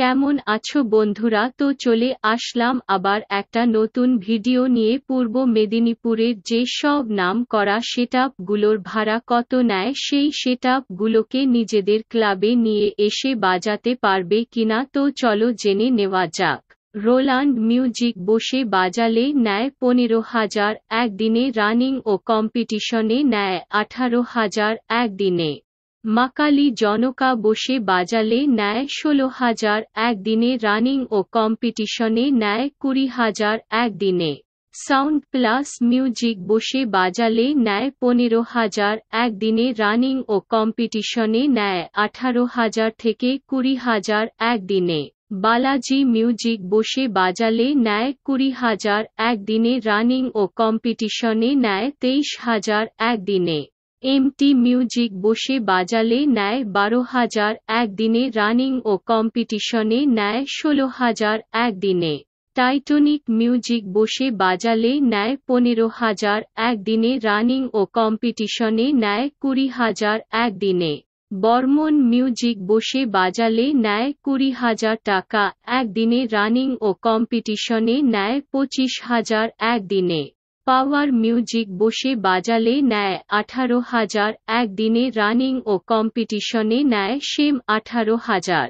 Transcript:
কেমন আছো বন্ধুরা তো চলে আসলাম আবার একটা নতুন ভিডিও নিয়ে পূর্ব মেদিনীপুরের যে সব নাম করা সেটআপগুলোর ভাড়া কত নেয় সেই সেটআপগুলোকে নিজেদের ক্লাবে নিয়ে এসে বাজাতে পারবে কিনা তো চলো জেনে নেওয়া যাক রোল্যান্ড মিউজিক বসে বাজালে নেয় পনেরো হাজার একদিনে রানিং ও কম্পিটিশনে নেয় আঠারো হাজার একদিনে মাকালি জনকা বসে বাজালে নেয় ষোলো হাজার একদিনে রানিং ও কম্পিটিশনে নেয় কুড়ি হাজার একদিনে সাউন্ড প্লাস মিউজিক বসে বাজালে নেয় পনেরো হাজার একদিনে রানিং ও কম্পিটিশনে নেয় আঠারো হাজার থেকে কুড়ি হাজার একদিনে বালাজি মিউজিক বসে বাজালে নেয় কুড়ি হাজার একদিনে রানিং ও কম্পিটিশনে নেয় তেইশ হাজার একদিনে এমটি মিউজিক বসে বাজালে নেয় বারো হাজার একদিনে রানিং ও কম্পিটিশনে নেয় ষোলো হাজার একদিনে টাইটনিক মিউজিক বসে বাজালে নেয় পনেরো হাজার একদিনে রানিং ও কম্পিটিশনে নেয় কুড়ি হাজার একদিনে বর্মন মিউজিক বসে বাজালে নেয় কুড়ি হাজার টাকা একদিনে রানিং ও কম্পিটিশনে নেয় পঁচিশ হাজার একদিনে পাওয়ার মিউজিক বসে বাজালে নেয় আঠারো হাজার একদিনে রানিং ও কম্পিটিশনে নেয় সেম আঠারো হাজার